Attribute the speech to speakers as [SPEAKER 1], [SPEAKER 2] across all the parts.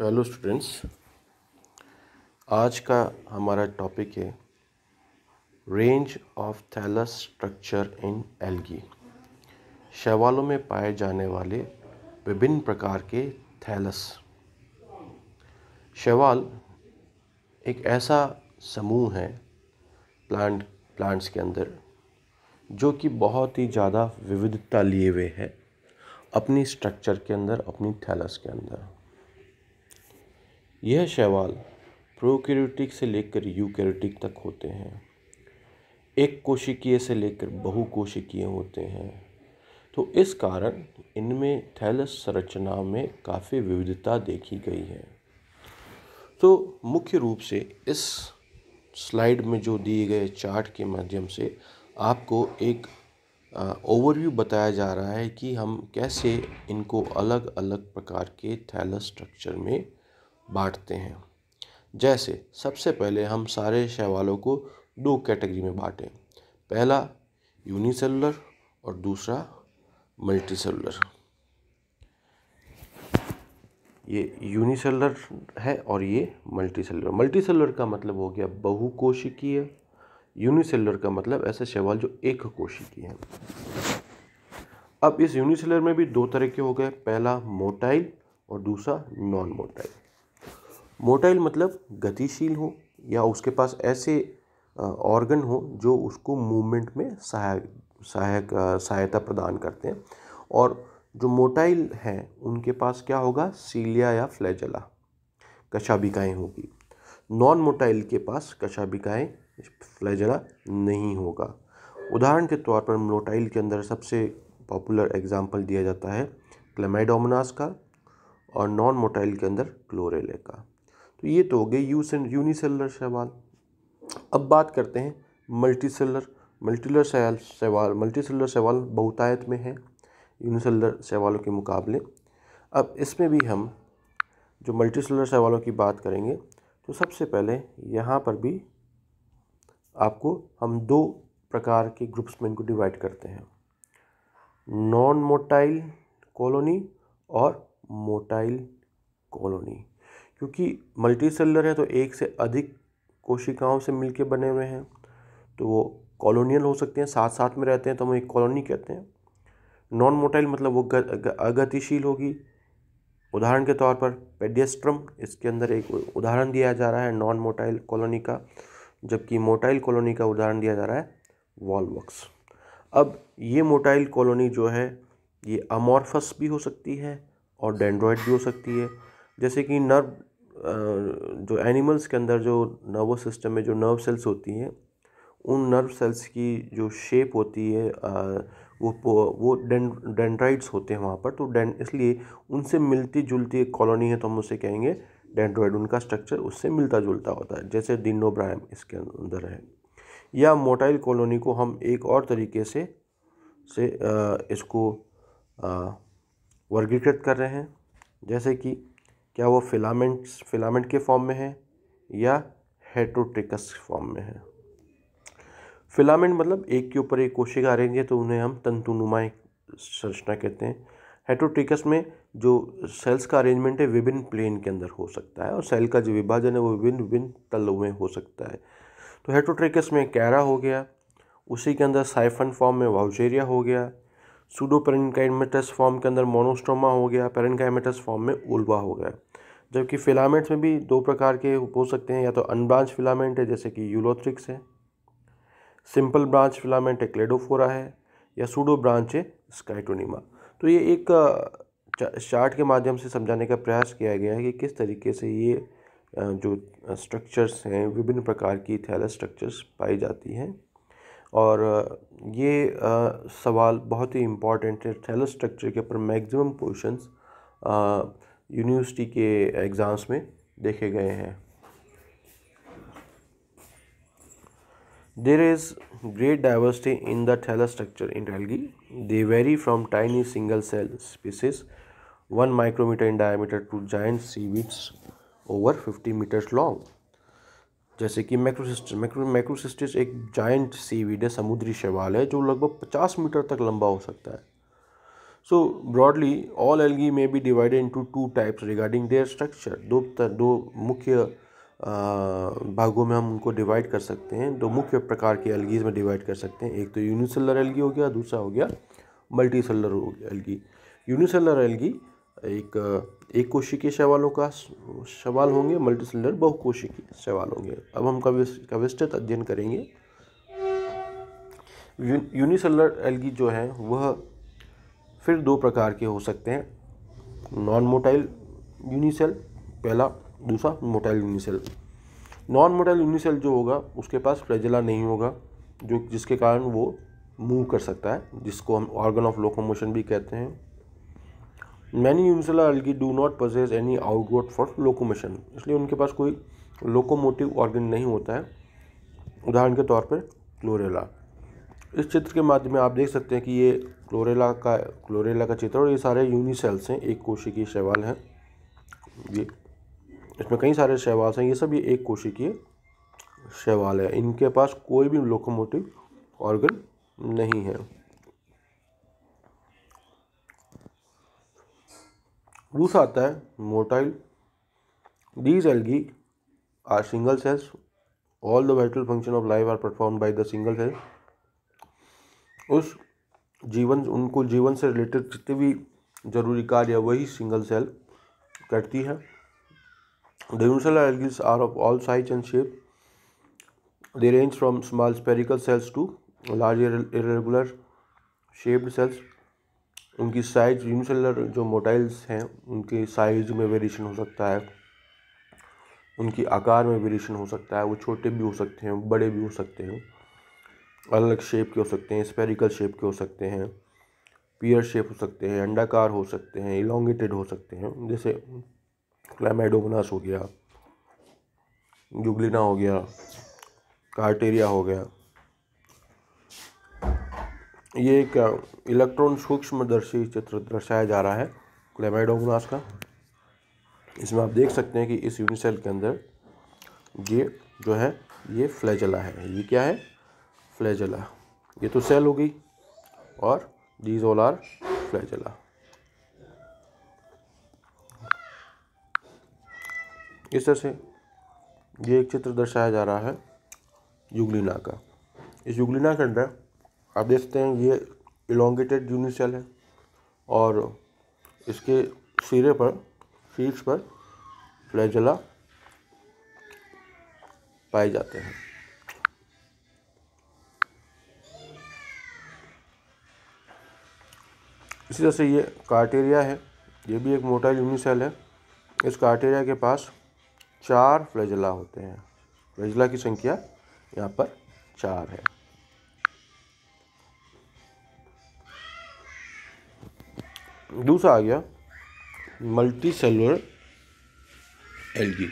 [SPEAKER 1] Hello students आज का हमारा टॉपिक है range of thallus structure in algae शैवालों में पाए जाने वाले विभिन्न प्रकार के थैलस शैवाल एक ऐसा समूह है प्लांट प्लांट्स के अंदर जो कि बहुत ही ज़्यादा विविधता लिए हुए है अपनी स्ट्रक्चर के अंदर अपनी थैलस के अंदर यह शैवाल प्रोकैरियोटिक से लेकर यूकैरियोटिक तक होते हैं एक कोशिकीय से लेकर बहुकोशिकीय होते हैं तो इस कारण इनमें थैलस संरचना में काफ़ी विविधता देखी गई है तो मुख्य रूप से इस स्लाइड में जो दिए गए चार्ट के माध्यम से आपको एक ओवरव्यू बताया जा रहा है कि हम कैसे इनको अलग अलग प्रकार के थैलस स्ट्रक्चर में बाँटते हैं जैसे सबसे पहले हम सारे शैवालों को दो कैटेगरी में बाँटें पहला यूनिसेलुलर और दूसरा मल्टीसेलुलर ये यूनिसेलुलर है और ये मल्टीसेलुलर मल्टीसेलुलर का मतलब हो गया बहुकोशिकीय यूनिसेलुलर का मतलब ऐसे शैवाल जो एक कोशिकीय है अब इस यूनिसेलुलर में भी दो तरह के हो गए पहला मोटाइल और दूसरा नॉन मोटाइल मोटाइल मतलब गतिशील हो या उसके पास ऐसे ऑर्गन हो जो उसको मूवमेंट में सहायक सहायक सहायता प्रदान करते हैं और जो मोटाइल हैं उनके पास क्या होगा सीलिया या फ्लैजला कशाबिकाएँ होगी नॉन मोटाइल के पास कशाबिकाएँ फ्लैजला नहीं होगा उदाहरण के तौर पर मोटाइल के अंदर सबसे पॉपुलर एग्जाम्पल दिया जाता है क्लेमाइडोमनास का और नॉन मोटाइल के अंदर क्लोरेले का तो ये तो हो गए यूस एंड यूनिसेलर शैवाल अब बात करते हैं मल्टीसेलर मल्टीलर शैल शैवाल मल्टीसेलर शैवाल बहुतायत में है यूनिसेलर शैवालों के मुकाबले अब इसमें भी हम जो मल्टीसेलर शैवालों की बात करेंगे तो सबसे पहले यहाँ पर भी आपको हम दो प्रकार के ग्रुप्स में इनको डिवाइड करते हैं नॉन मोटाइल कॉलोनी और मोटाइल कॉलोनी क्योंकि मल्टी सेलर है तो एक से अधिक कोशिकाओं से मिलके बने हुए हैं तो वो कॉलोनियल हो सकते हैं साथ साथ में रहते हैं तो हम एक कॉलोनी कहते हैं नॉन मोटाइल मतलब वो अगतिशील होगी उदाहरण के तौर पर पेडियस्ट्रम इसके अंदर एक उदाहरण दिया जा रहा है नॉन मोटाइल कॉलोनी का जबकि मोटाइल कॉलोनी का उदाहरण दिया जा रहा है वॉलवक्स अब ये मोटाइल कॉलोनी जो है ये अमॉर्फस भी हो सकती है और डेंड्रॉयड भी हो सकती है जैसे कि नर्व जो एनिमल्स के अंदर जो नर्वस सिस्टम में जो नर्व सेल्स होती हैं उन नर्व सेल्स की जो शेप होती है वो वो डेंड्राइड्स होते हैं वहाँ पर तो डें इसलिए उनसे मिलती जुलती एक कॉलोनी है तो हम उसे कहेंगे डेंड्रॉइड उनका स्ट्रक्चर उससे मिलता जुलता होता है जैसे डिनोब्रायम इसके अंदर है या मोटाइल कॉलोनी को हम एक और तरीके से से इसको वर्गीकृत कर रहे हैं जैसे कि क्या वो फिलामेंट्स फिलामेंट के फॉर्म में है या हेट्रोट्रिकस फॉर्म में है फिलामेंट मतलब एक के ऊपर एक कोशिका आ रही है तो उन्हें हम तंतुनुमा संरचना कहते हैं हेट्रोट्रिकस में जो सेल्स का अरेंजमेंट है विभिन्न प्लेन के अंदर हो सकता है और सेल का जो विभाजन है वो विभिन्न विभिन्न तलों में हो सकता है तो हेट्रोट्रिकस में कैरा हो गया उसी के अंदर साइफन फॉर्म में वाउचेरिया हो गया सूडो पेरेंकाइमेटस फॉर्म के अंदर मोनोस्टोमा हो गया पेरेंकाइमेटस फॉर्म में उल्वा हो गया जबकि फिलामेंट्स में भी दो प्रकार के हो सकते हैं या तो अनब्रांच फिलामेंट है जैसे कि यूलोथ्रिक्स है सिंपल ब्रांच फिलामेंट है क्लेडोफोरा है या सूडो ब्रांच है स्काइटोनिमा तो ये एक चार्ट के माध्यम से समझाने का प्रयास किया गया है कि किस तरीके से ये जो स्ट्रक्चर्स हैं विभिन्न प्रकार की थैलस स्ट्रक्चर्स पाई जाती हैं और ये आ, सवाल बहुत ही इम्पॉर्टेंट है थैलस स्ट्रक्चर के ऊपर मैक्सिमम क्वेश्चंस यूनिवर्सिटी के एग्ज़ाम्स में देखे गए हैं there is great diversity in the thallus structure in algae they vary from tiny single cell species one micrometre in diameter to giant seaweeds over fifty metres long जैसे कि मैक्रोसिस्टर macro मैक्रोसिस्टिस एक giant seaweed है समुद्री शैवाल है जो लगभग पचास मीटर तक लंबा हो सकता है सो ब्रॉडली ऑल एलगी में be divided into two types regarding their structure दो दो मुख्य भागों में हम उनको डिवाइड कर सकते हैं दो मुख्य प्रकार के एलगीज में डिवाइड कर सकते हैं एक तो यूनिसेलर एलगी हो गया दूसरा हो गया multi cellular algae unicellular algae एक एक कोशिकीय सवालों का सवाल होंगे मल्टी सिलेंडर बहुकोशिकीय सवाल होंगे अब हम कविस्टत अध्ययन करेंगे यूनिसेलर एल्गी जो है वह फिर दो प्रकार के हो सकते हैं नॉन मोटाइल यूनिसेल पहला दूसरा motile unicell non motile unicell जो होगा उसके पास फ्रेजिला नहीं होगा जो जिसके कारण वो मूव कर सकता है जिसको हम ऑर्गन ऑफ लोकोमोशन भी कहते हैं many unicellular algae do not possess any outward for locomotion इसलिए उनके पास कोई लोकोमोटिव ऑर्गन नहीं होता है उदाहरण के तौर पर क्लोरेला इस चित्र के माध्यम में आप देख सकते हैं कि ये क्लोरेला का क्लोरेला का चित्र और ये सारे यूनिसेल्स हैं एक कोशिकीय शैवाल हैं ये इसमें कई सारे शैवाल्स हैं ये सब ये एक कोशिकीय शैवाल है इनके पास कोई भी लोकोमोटिव ऑर्गन नहीं है दूसरा आता है motile these algae are single cells all the vital function of life are perform by the single cells उस जीवन उनको जीवन से रिलेटेड जितने भी जरूरी कार्य वही सिंगल सेल करती है dimensional algae are of all size and shape they range from small spherical cells to large irregular shaped cells उनकी साइज यूनिसेलर जो मोबाइल्स हैं उनके साइज में वेरिएशन हो सकता है उनकी आकार में वेरिएशन हो सकता है वो छोटे भी हो सकते हैं बड़े भी हो सकते हैं अलग शेप के हो सकते हैं स्पेरिकल शेप के हो सकते हैं पियर शेप हो सकते हैं अंडाकार हो सकते हैं इलोंगेटेड हो सकते हैं जैसे क्लाइमेडोमनास हो गया जुगलिना हो गया कार्टेरिया हो गया ये एक इलेक्ट्रॉन सूक्ष्मदर्शी चित्र दर्शाया जा रहा है क्लेमाइडोग्लास का इसमें आप देख सकते हैं कि इस यूनिसेल के अंदर ये जो है ये फ्लैजला है ये क्या है फ्लैजला ये तो सेल होगी और डीजोल आर फ्लैजला इस तरह से ये एक चित्र दर्शाया जा रहा है युगलिना का इस युगलिना के अंदर आप देख सकते हैं ये इलोंगेटेड यूनिसेल है और इसके सिरे पर शीर्ष पर फ्लैजला पाए जाते हैं इसी तरह से ये कार्टेरिया है ये भी एक मोटा यूनिसेल है इस कार्टेरिया के पास चार फ्लैजला होते हैं फ्लैजला की संख्या यहाँ पर चार है दूसरा आ गया मल्टी सेलर एलगी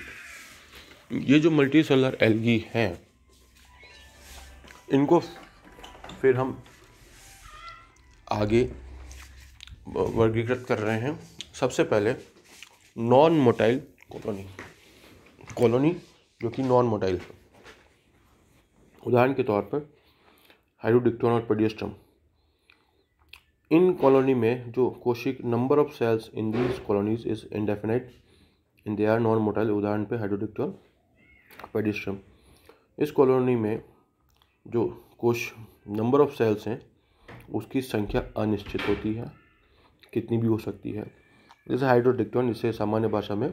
[SPEAKER 1] ये जो मल्टी सेलर एलगी हैं इनको फिर हम आगे वर्गीकृत कर रहे हैं सबसे पहले नॉन मोटाइल कॉलोनी कॉलोनी जो कि नॉन मोटाइल उदाहरण के तौर पर हाइड्रोडिक्टोन और पेडियस्टम इन कॉलोनी में जो कोशिक number of cells in these colonies is indefinite in they are non motile उदाहरण पे हाइड्रोडिक्टल पेडिस्ट्रम इस कॉलोनी में जो कोश नंबर ऑफ सेल्स हैं उसकी संख्या अनिश्चित होती है कितनी भी हो सकती है जैसे हाइड्रोडिक्टॉन तो इसे सामान्य भाषा में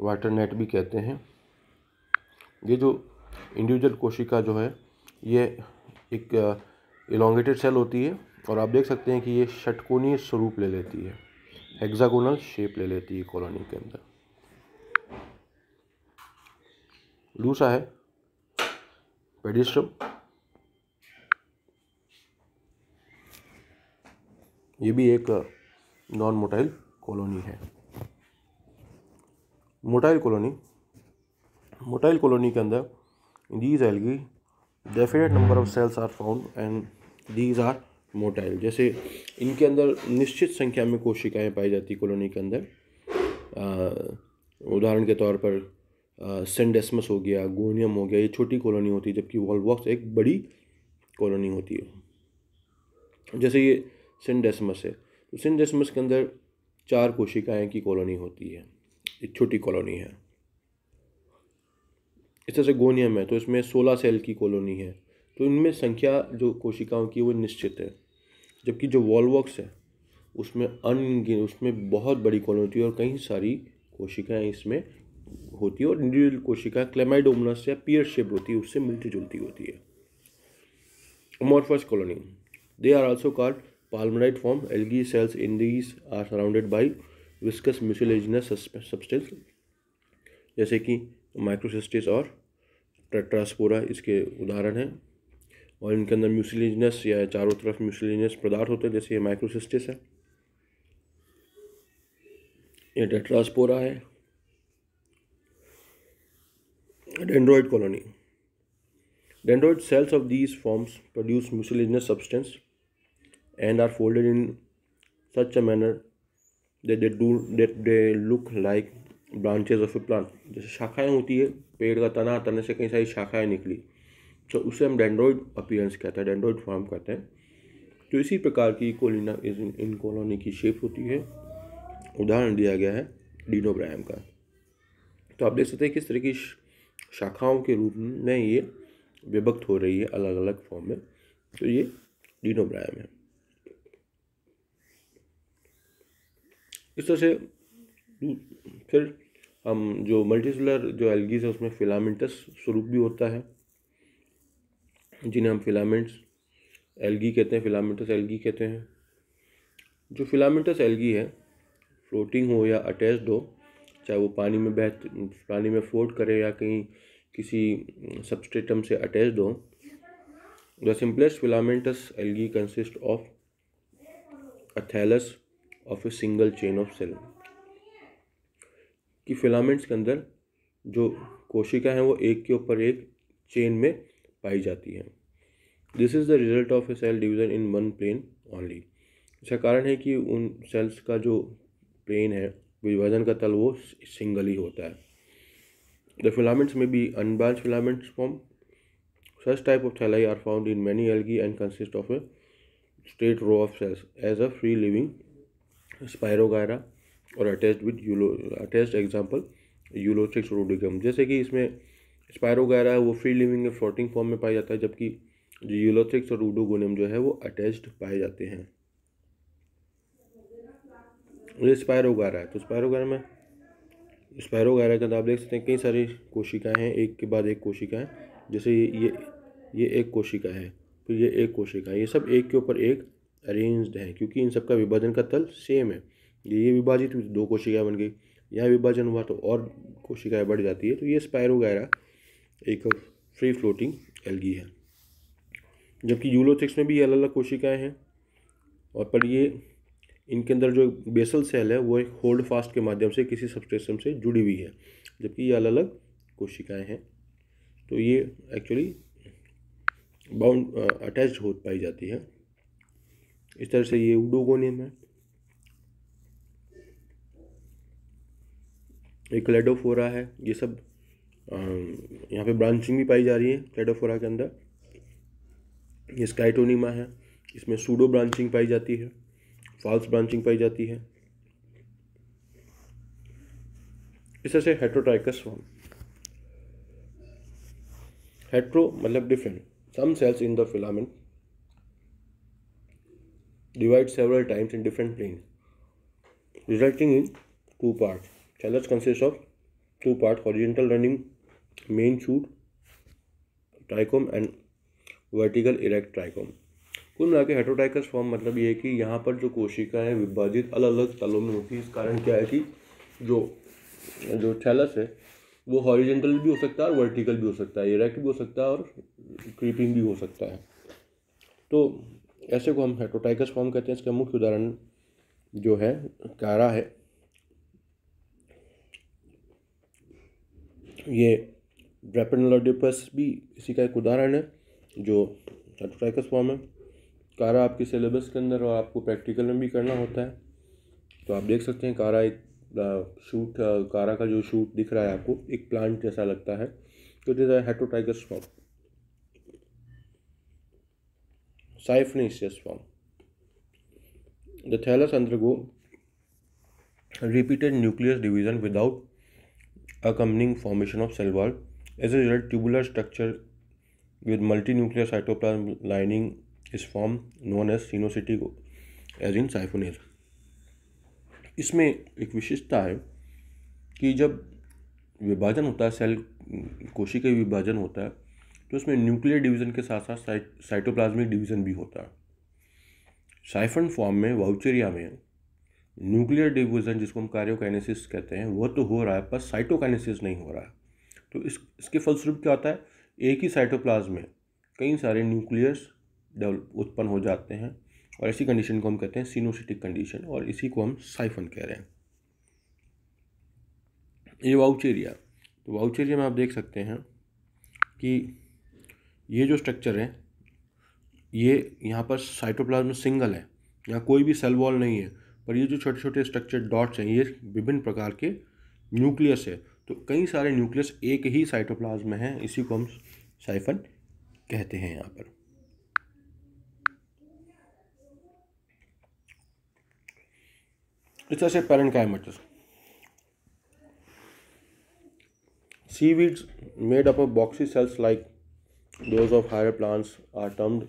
[SPEAKER 1] वाटर नेट भी कहते हैं ये जो इंडिविजुअल कोशिका जो है ये एक इलोंगेटेड uh, सेल होती है और आप देख सकते हैं कि ये षटकोणीय स्वरूप ले लेती है हेक्सागोनल शेप ले लेती है कॉलोनी के अंदर दूसरा है पेडिस्ट्रम ये भी एक नॉन मोटाइल कॉलोनी है मोटाइल कॉलोनी मोटाइल कॉलोनी के अंदर these algae definite number of cells are found and these are motile जैसे इनके अंदर निश्चित संख्या में कोशिकाएं पाई जाती कॉलोनी के अंदर उदाहरण के तौर पर सेंडेसमस हो गया गोनियम हो गया ये छोटी कॉलोनी होती है जबकि वॉलवॉक्स एक बड़ी कॉलोनी होती है जैसे ये सेंडेसमस है तो सेंडेसमस के अंदर चार कोशिकाएं की कॉलोनी होती है एक छोटी कॉलोनी है इस तरह से गोनियम है तो इसमें सोलह सेल की कॉलोनी है तो इनमें संख्या जो कोशिकाओं की वो निश्चित है जबकि जो वॉल वॉक्स है उसमें अनगिन उसमें बहुत बड़ी कॉलोनी होती है और कई सारी कोशिकाएं इसमें होती है और इंडिविजुअल कोशिका क्लेमाइडोमनस या पियर शेप होती है उससे मिलती जुलती होती है amorphous colony they are also called palmitoid form algae cells in these are surrounded by viscous mucilaginous substance जैसे कि माइक्रोसिस्टिस और ट्रास्पोरा इसके उदाहरण हैं और इनके अंदर म्यूसिलिजनस या चारों तरफ म्यूसिलिजनस पदार्थ होते हैं जैसे ये माइक्रोसिस्टिस है ये टेट्रास्पोरा है dendroid colony dendroid cells of these forms produce mucilaginous substance and are folded in such a manner they they do that they look like branches of a plant जैसे शाखाएं होती है पेड़ का तना तने से कई सारी शाखाएं निकली तो उसे हम डेंड्रॉइड अपीयरेंस कहते हैं डेंड्रॉइड फॉर्म कहते हैं तो इसी प्रकार की कोलिना इज इन, कॉलोनी की शेप होती है उदाहरण दिया गया है डीनो का तो आप देख सकते हैं किस तरह की शाखाओं के रूप में ये विभक्त हो रही है अलग अलग फॉर्म में तो ये डीनो है इस तरह से फिर हम जो मल्टीसुलर जो एल्गीज है उसमें फिलामेंटस स्वरूप भी होता है जिन्हें हम फिलामेंट्स एलगी कहते हैं फिलामेंटस एलगी कहते हैं जो फिलामेंटस एलगी है फ्लोटिंग हो या अटैच्ड हो चाहे वो पानी में बहत पानी में फ्लोट करे या कहीं किसी सबस्टेटम से अटैच्ड हो the simplest filamentous algae consist of a thallus of a single chain of cell कि फिलामेंट्स के अंदर जो कोशिका हैं वो एक के ऊपर एक चेन में पाई जाती है this is the result of a cell division in one plane only इसका कारण है कि उन सेल्स का जो प्लेन है विभाजन का तल वो सिंगल ही होता है the filaments may be unbranched filaments form such type of thalli are found in many algae and consist of a straight row of cells as a free living Spirogyra और attach with Ulo attach example Ulothrix रोडिकम जैसे कि इसमें Spiro है वो free living या floating form में पाया जाता है जबकि जो यूलोथिक्स और रूडोगोनियम जो है वो अटैच्ड पाए जाते हैं ये स्पायरोगारा है तो स्पायरोगारा में स्पायरो वगैरह के अंदर आप देख सकते हैं कई सारी कोशिकाएं हैं एक के बाद एक है जैसे ये ये ये एक कोशिका है फिर ये एक कोशिका है ये सब एक के ऊपर एक अरेंज्ड हैं क्योंकि इन सब का विभाजन का तल सेम है ये ये विभाजित हुई दो कोशिकाएं बन गई यहाँ विभाजन हुआ तो और कोशिकाएं बढ़ जाती है तो ये वगैरह एक फ्री फ्लोटिंग एलगी है जबकि यूलोथिक्स में भी अलग अलग कोशिकाएं हैं और पर ये इनके अंदर जो बेसल सेल है वो एक होल्ड फास्ट के माध्यम से किसी सबस्टेशन से जुड़ी हुई है जबकि ये अलग अलग कोशिकाएं हैं तो ये एक्चुअली बाउंड अटैच हो पाई जाती है इस तरह से ये उडोगोनियम है एक लेडोफोरा है ये सब यहाँ पे ब्रांचिंग भी पाई जा रही है कैडोफोरा के अंदर ये स्काइटोनीमा है इसमें सूडो ब्रांचिंग पाई जाती है फॉल्स ब्रांचिंग पाई जाती है इस तरह से हेट्रोट्राइकस फॉर्म हेट्रो मतलब different some cells in the filament divide several times in different plane resulting in two parts. Challus consist of two parts horizontal running main shoot trichome and vertical erect trichome कुल मिला के हेटोटाइकस form मतलब ये है कि यहाँ पर जो कोशिका है विभाजित अलग अलग तलों में होती है इस कारण क्या है कि जो जो थैलस है वो हॉरिजेंटल भी हो सकता है और वर्टिकल भी हो सकता है इरेक्ट भी हो सकता है और क्रीपिंग भी हो सकता है तो ऐसे को हम हेटोटाइकस फॉर्म कहते हैं इसका मुख्य उदाहरण जो है कारा है ये ड्रेपनलोडिपस भी इसी का एक उदाहरण है जो अल्ट्राइकस फॉर्म है कारा आपके सिलेबस के अंदर और आपको प्रैक्टिकल में भी करना होता है तो आप देख सकते हैं कारा एक शूट कारा का जो शूट दिख रहा है आपको एक प्लांट जैसा लगता है तो इट इज़ हेटोटाइगस form siphonaceous form the thallus undergo repeated nucleus division without accompanying formation of cell wall as a result tubular structure with multi nuclear cytoplasm lining is form known as coenocyty as in Siphonales इसमें एक विशेषता है कि जब विभाजन होता है cell Koshi का विभाजन होता है तो उसमें न्यूक्लियर डिवीज़न के साथ साथ साइट, साइटोप्लाज्मिक डिवीज़न भी होता है साइफन फॉर्म में वाउचेरिया में न्यूक्लियर डिवीज़न जिसको हम कार्योकाइनेसिस कहते हैं वह तो हो रहा है पर साइटोकाइनेसिस नहीं हो रहा है तो इस इसके फलस्वरूप क्या होता है एक ही साइटोप्लाज्म में कई सारे न्यूक्लियस डेवलप उत्पन्न हो जाते हैं और ऐसी कंडीशन को हम कहते हैं सीनोसिटिक कंडीशन और इसी को हम साइफन कह रहे हैं ये वाउचेरिया तो वाउचेरिया में आप देख सकते हैं कि ये जो स्ट्रक्चर है ये यहाँ पर साइटोप्लाज्म सिंगल है यहाँ कोई भी सेल वॉल नहीं है पर ये जो छोटे छोटे स्ट्रक्चर डॉट्स हैं ये विभिन्न प्रकार के न्यूक्लियस है तो कई सारे न्यूक्लियस एक ही साइटोप्लाज्म में हैं इसी को हम साइफन कहते हैं यहाँ पर इस तरह से parenchymatous seaweeds made up of boxy cells like those of higher plants are termed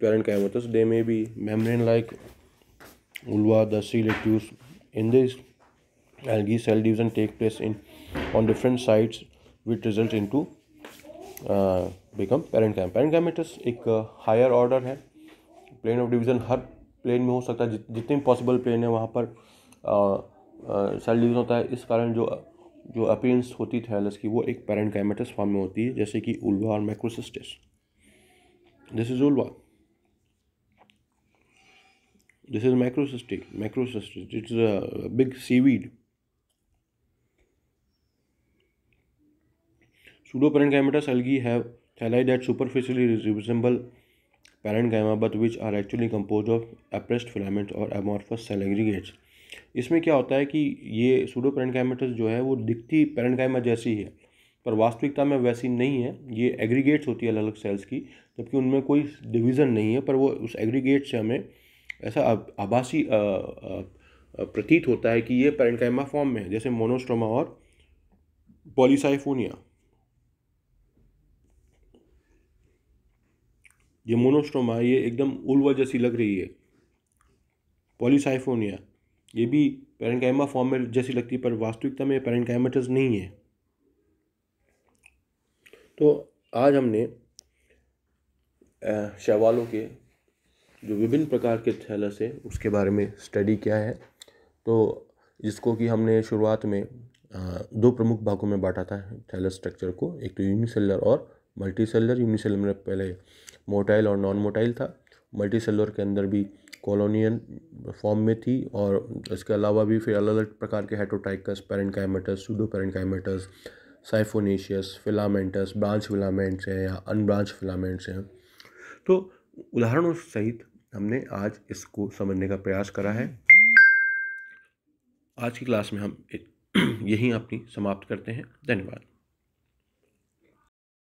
[SPEAKER 1] parenchymatous they may be membrane like Ulva the sea lettuce in this algae cell division take place in on different sites which result into uh, become parenchyma parenchymatous तो एक higher uh, order है plane of division हर plane में हो सकता है जित, जितने पॉसिबल प्लेन है वहाँ पर सेल uh, डिवीजन uh, होता है इस कारण जो जो अपीरेंस होती है थैलस की वो एक पैरेंकाइमेटस फॉर्म में होती है जैसे कि उल्वा और Microcystis this is Ulva this is Microcystis Microcystis it is a big seaweed pseudo parenchymatous algae have thalloid that superficially resemble parenchyma but which are actually compose of appressed filament और amorphous cell aggregates इसमें क्या होता है कि ये pseudo पेरेंटकाइमेटस जो है वो दिखती पेरेंटकाइमा जैसी है पर वास्तविकता में वैसी नहीं है ये एग्रीगेट्स होती है अलग अलग सेल्स की जबकि उनमें कोई डिविजन नहीं है पर वो उस एग्रीगेट से हमें ऐसा आभासी प्रतीत होता है कि ये पेरेंटकाइमा फॉर्म में है जैसे मोनोस्ट्रोमा और पॉलीसाइफोनिया ये मोनोस्टोमा ये एकदम उलवा जैसी लग रही है पॉलीसाइफोनिया ये भी पेरेंकाइमा फॉर्म में जैसी लगती है पर वास्तविकता में पेरेंकाइमेटस नहीं है तो आज हमने शैवालों के जो विभिन्न प्रकार के थैलस है उसके बारे में स्टडी किया है तो जिसको कि हमने शुरुआत में दो प्रमुख भागों में बांटा था थैलस स्ट्रक्चर को एक तो यूनिसेलर और मल्टी सेलर यूनिसेलर में पहले मोटाइल और नॉन मोटाइल था मल्टी सेलर के अंदर भी कॉलोनियन फॉर्म में थी और इसके अलावा भी फिर अलग अलग प्रकार के हेटोटाइकस parenchymatous pseudo parenchymatous siphonaceous filamentous branch filaments हैं या अनब्रांच फिलामेंट्स हैं तो उदाहरणों सहित हमने आज इसको समझने का प्रयास करा है आज की क्लास में हम यहीं अपनी समाप्त करते हैं धन्यवाद